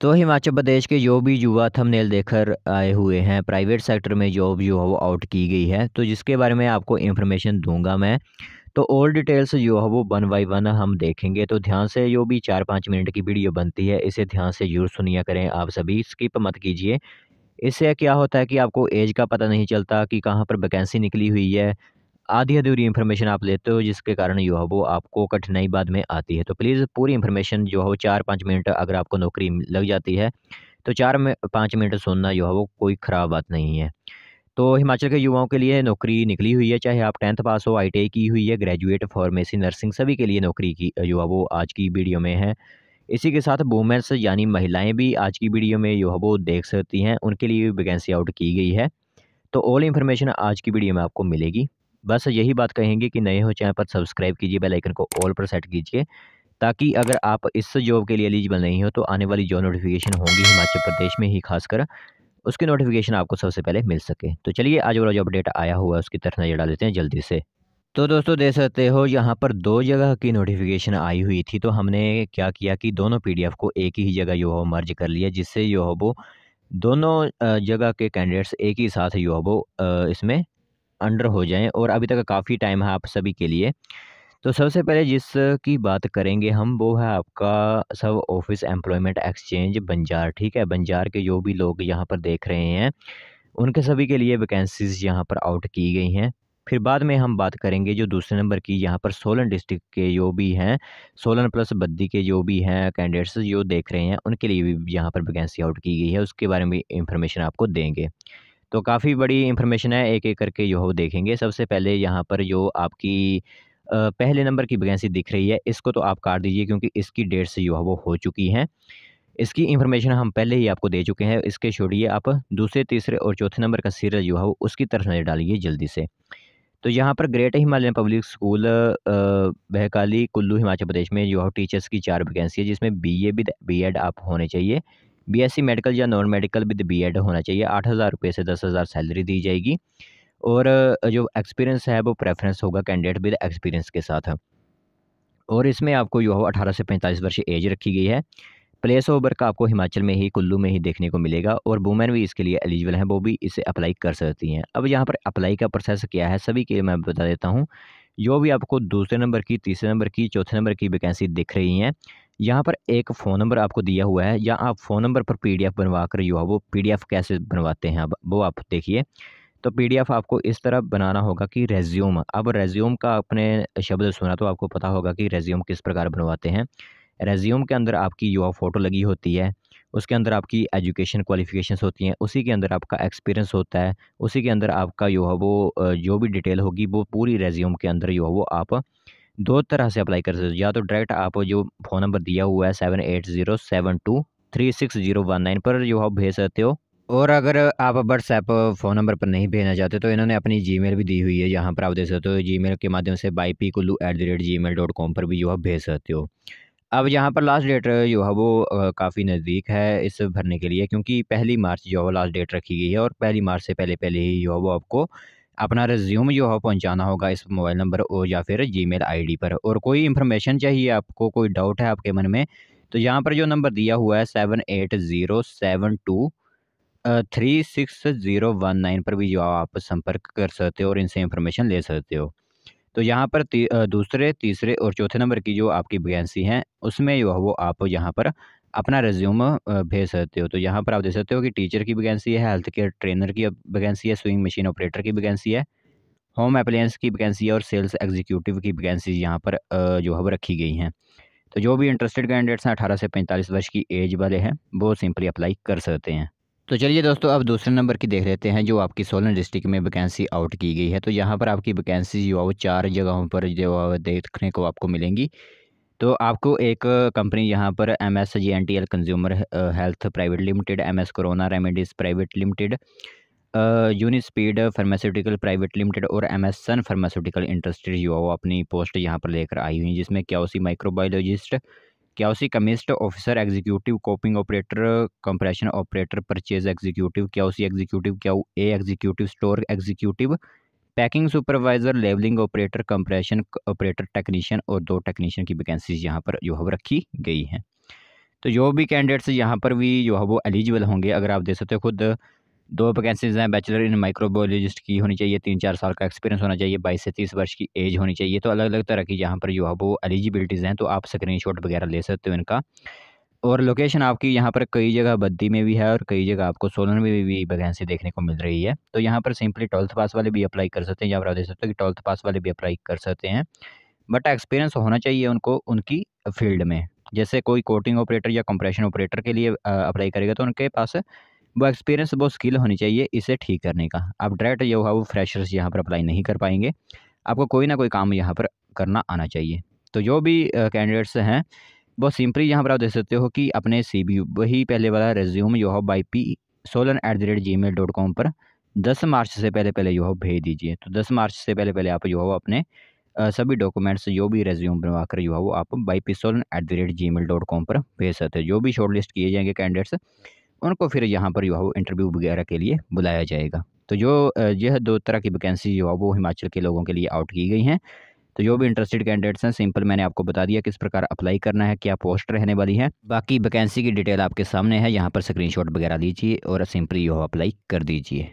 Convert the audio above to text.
तो हिमाचल प्रदेश के जो भी युवा थंबनेल देखकर आए हुए हैं प्राइवेट सेक्टर में जॉब जो है वो आउट की गई है तो जिसके बारे में आपको इन्फॉर्मेशन दूंगा मैं तो ऑल डिटेल्स जो है वो वन बाई वन हम देखेंगे तो ध्यान से जो भी चार पाँच मिनट की वीडियो बनती है इसे ध्यान से जरूर सुनिया करें आप सभी स्किप मत कीजिए इससे क्या होता है कि आपको एज का पता नहीं चलता कि कहाँ पर वैकेंसी निकली हुई है आधी अधूरी इन्फॉर्मेशन आप लेते हो जिसके कारण जो है वो आपको कठिनाई बाद में आती है तो प्लीज़ पूरी इन्फॉर्मेशन जो है वो चार पाँच मिनट अगर आपको नौकरी लग जाती है तो चार में पाँच मिनट सुनना जो है वो कोई ख़राब बात नहीं है तो हिमाचल के युवाओं के लिए नौकरी निकली हुई है चाहे आप टेंथ पास हो आई की हुई है ग्रेजुएट फार्मेसी नर्सिंग सभी के लिए नौकरी की जो है वो आज की वीडियो में है इसी के साथ वुमेंस यानी महिलाएं भी आज की वीडियो में जो है वो देख सकती हैं उनके लिए वैकेंसी आउट की गई है तो ऑल इन्फॉर्मेशन आज की वीडियो में आपको मिलेगी बस यही बात कहेंगे कि नए हो चैनल पर सब्सक्राइब कीजिए बेल आइकन को ऑल पर सेट कीजिए ताकि अगर आप इस जॉब के लिए एलिजिबल नहीं हो तो आने वाली जो नोटिफिकेशन होंगी हिमाचल प्रदेश में ही खासकर उसकी नोटिफिकेशन आपको सबसे पहले मिल सके तो चलिए आज वाला जो अपडेट आया हुआ है उसकी तरफ नजर डाल देते हैं जल्दी से तो दोस्तों देख सकते हो यहाँ पर दो जगह की नोटिफिकेशन आई हुई थी तो हमने क्या किया कि दोनों पीडीएफ को एक ही जगह जो है मर्ज कर लिया जिससे जो है वो दोनों जगह के कैंडिडेट्स एक ही साथ जो है वो इसमें अंडर हो जाएं और अभी तक काफ़ी टाइम है आप सभी के लिए तो सबसे पहले जिस की बात करेंगे हम वो है आपका सब ऑफिस एम्प्लॉयमेंट एक्सचेंज बंजार ठीक है बंजार के जो भी लोग यहाँ पर देख रहे हैं उनके सभी के लिए वैकेंसीज़ यहाँ पर आउट की गई हैं फिर बाद में हम बात करेंगे जो दूसरे नंबर की यहाँ पर सोलन डिस्ट्रिक्ट के जो भी हैं सोलन प्लस बद्दी के जो भी हैं कैंडिडेट्स जो देख रहे हैं उनके लिए भी यहाँ पर वैकेंसी आउट की गई है उसके बारे में इंफॉर्मेशन आपको देंगे तो काफ़ी बड़ी इन्फॉर्मेशन है एक एक करके जो हो देखेंगे सबसे पहले यहाँ पर जो आपकी पहले नंबर की वैकेंसी दिख रही है इसको तो आप काट दीजिए क्योंकि इसकी डेट से जो है वो हो चुकी हैं इसकी इन्फॉर्मेशन हम पहले ही आपको दे चुके हैं इसके छोड़िए आप दूसरे तीसरे और चौथे नंबर का सीरियल जो है वो उसकी तरफ नज़र डालिए जल्दी से तो यहाँ पर great Himalayan public school Bahkali Kullu Himachal Pradesh में जो है टीचर्स की चार वैकेंसी है जिसमें बीए बी एड आप होने चाहिए बीएससी मेडिकल या नॉन मेडिकल विद बीएड होना चाहिए आठ हज़ार रुपये से दस हज़ार सैलरी दी जाएगी और जो एक्सपीरियंस है वो प्रेफरेंस होगा कैंडिडेट विद एक्सपीरियंस के साथ और इसमें आपको जो हो अठारह से पैंतालीस वर्ष एज रखी गई है प्लेस ऑफ वर्क आपको हिमाचल में ही कुल्लू में ही देखने को मिलेगा और वुमेन भी इसके लिए एलिजिबल हैं वो भी इसे अप्लाई कर सकती हैं अब यहाँ पर अप्लाई का प्रोसेस क्या है सभी के लिए मैं बता देता हूँ जो भी आपको दूसरे नंबर की तीसरे नंबर की चौथे नंबर की वैकेंसी दिख रही हैं यहाँ पर एक फ़ोन नंबर आपको दिया हुआ है या आप फ़ोन नंबर पर पीडीएफ बनवा कर जो है वो पीडीएफ कैसे बनवाते हैं अब वो आप देखिए तो पीडीएफ आपको इस तरह बनाना होगा कि रेज्यूम अब रेज्यूम का आपने शब्द सुना तो आपको पता होगा कि रेज्यूम किस प्रकार बनवाते हैं रेज्यूम के अंदर आपकी युवा फ़ोटो लगी होती है उसके अंदर आपकी एजुकेशन क्वालिफिकेशंस होती हैं उसी के अंदर आपका एक्सपीरियंस होता है उसी के अंदर आपका जो है वो जो भी डिटेल होगी वो पूरी रेज्यूम के अंदर जो है वो आप दो तरह से अप्लाई कर सकते हो या तो डायरेक्ट आप जो फ़ोन नंबर दिया हुआ है seven eight zero seven two three six zero one nine पर जो आप भेज सकते हो और अगर आप व्हाट्सएप फ़ोन नंबर पर नहीं भेजना चाहते तो इन्होंने अपनी मेल भी दी हुई है यहाँ पर आप देख सकते हो मेल के माध्यम से by P Kullu at the rate Gmail dot com पर भी जो है भेज सकते हो अब यहाँ पर लास्ट डेट जो है वो काफ़ी नज़दीक है इस भरने के लिए क्योंकि पहली मार्च जो है लास्ट डेट रखी गई है और पहली मार्च से पहले पहले ही जो है वो आपको अपना रिज्यूम जो है पहुँचाना होगा इस मोबाइल नंबर और या फिर जी मेल पर और कोई इन्फॉर्मेशन चाहिए आपको कोई डाउट है आपके मन में तो यहाँ पर जो नंबर दिया हुआ है seven eight zero seven two three six zero one nine पर भी जो आप संपर्क कर सकते हो और इनसे इन्फॉर्मेशन ले सकते हो तो यहाँ पर ती, दूसरे तीसरे और चौथे नंबर की जो आपकी वैकेंसी हैं उसमें जो है वो आप यहाँ पर अपना रिज्यूम भेज सकते हो तो यहाँ पर आप देख सकते हो कि टीचर की वैकेंसी है हेल्थ केयर ट्रेनर की वैकेंसी है स्विंग मशीन ऑपरेटर की वैकेंसी है होम अप्लायंस की वैकेंसी है और सेल्स एग्जीक्यूटिव की वैकेंसी यहाँ पर जो है वो रखी गई हैं तो जो भी इंटरेस्टेड कैंडिडेट्स हैं अठारह से पैंतालीस वर्ष की एज वाले हैं वो सिंपली अप्लाई कर सकते हैं तो चलिए दोस्तों अब दूसरे नंबर की देख लेते हैं जो आपकी सोलन डिस्ट्रिक्ट में वैकेंसी आउट की गई है तो यहाँ पर आपकी वैकेंसी जो है वो चार जगहों पर जो है देखने को आपको मिलेंगी तो आपको एक कंपनी यहाँ पर M S G N T L consumer health private limited M S Corona Remedies private limited Unispeed pharmaceutical private limited और M S Sun pharmaceutical industries वो अपनी पोस्ट यहाँ पर लेकर आई हुई जिसमें क्या QC microbiologist QC chemist officer executive coating operator compression operator purchase executive QC executive QA executive store executive packing supervisor labelling operator compression operator technician और दो टेक्नीशियन की वैकेंसीज यहाँ पर जो है वो रखी गई हैं तो जो भी कैंडिडेट्स यहाँ पर भी जो है वो एलिजिबल होंगे अगर आप देख सकते हो खुद दो वैकेंसीज हैं बैचलर इन माइक्रोबायोलॉजिस्ट की होनी चाहिए तीन चार साल का एक्सपीरियंस होना चाहिए बाईस से तीस वर्ष की एज होनी चाहिए तो अलग अलग तरह की यहाँ पर जो है वो एलिजिबिलिटीज़ हैं तो आप स्क्रीनशॉट वगैरह ले सकते हो इनका और लोकेशन आपकी यहाँ पर कई जगह बद्दी में भी है और कई जगह आपको सोलन में भी, भी वैकेंसी देखने को मिल रही है तो यहाँ पर सिंपली ट्वेल्थ पास वाले भी अप्लाई कर सकते हैं यहाँ पर आप देख सकते हो कि ट्वेल्थ पास वाले भी अप्लाई कर सकते हैं बट एक्सपीरियंस होना चाहिए उनको उनकी फील्ड में जैसे कोई कोटिंग ऑपरेटर या कंप्रेशन ऑपरेटर के लिए अप्लाई करेगा तो उनके पास वो एक्सपीरियंस वो स्किल होनी चाहिए इसे ठीक करने का आप डायरेक्ट जो है वो फ्रेशर्स यहाँ पर अप्लाई नहीं कर पाएंगे आपको कोई ना कोई काम यहाँ पर करना आना चाहिए तो जो भी कैंडिडेट्स हैं बहुत सिंपली यहाँ पर आप देख सकते हो कि अपने सी बी वही पहले वाला रेज्यूम यूहॉप by P Solan at the rate Gmail dot com पर दस मार्च से पहले पहले हो भेज दीजिए तो दस मार्च से पहले पहले आप यूहॉप अपने सभी डॉक्यूमेंट्स जो भी रेज्यूम बनवा कर जो है वो आप by P Solan at the rate Gmail dot com पर भेज सकते हो जो भी शॉर्ट लिस्ट किए जाएंगे कैंडिडेट्स उनको फिर यहाँ पर जो है वो इंटरव्यू वगैरह के लिए बुलाया जाएगा तो जो यह दो तरह की वैकेंसी जो है वो हिमाचल के लोगों के लिए आउट की गई हैं तो जो भी इंटरेस्टेड कैंडिडेट्स हैं सिंपल मैंने आपको बता दिया किस प्रकार अप्लाई करना है क्या पोस्ट रहने वाली है बाकी वैकेंसी की डिटेल आपके सामने है यहाँ पर स्क्रीनशॉट वगैरह लीजिए और सिंपली यो अप्लाई कर दीजिए